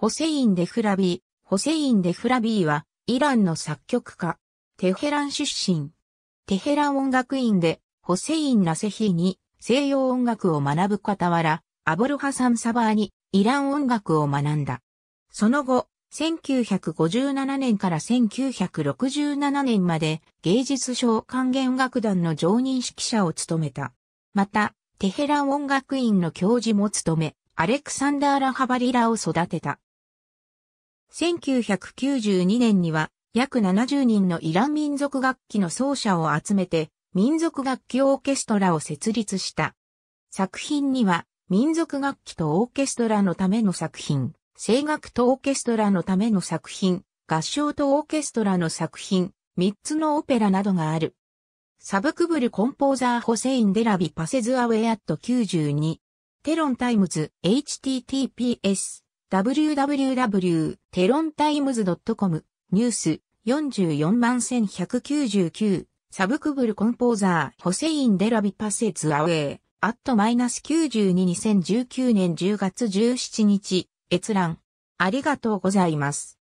ホセイン・デフラビー。ホセイン・デフラビーは、イランの作曲家。テヘラン出身。テヘラン音楽院で、ホセイン・ナセヒーに西洋音楽を学ぶ傍ら、アボルハサン・サバーにイラン音楽を学んだ。その後、1957年から1967年まで芸術賞還元楽団の常任指揮者を務めた。また、テヘラン音楽院の教授も務め、アレクサンダー・ラハバリラを育てた。1992年には約70人のイラン民族楽器の奏者を集めて民族楽器オーケストラを設立した。作品には民族楽器とオーケストラのための作品、声楽とオーケストラのための作品、合唱とオーケストラの作品、3つのオペラなどがある。サブクブルコンポーザーホセイン・デラビ・パセズ・アウェイ・アット92。テロン・タイムズ、https、www テロンタイムズ .com ニュース44万1199サブクブルコンポーザーホセイン・デラビパセツ・アウェイアットマイナス92 2019年10月17日閲覧ありがとうございます。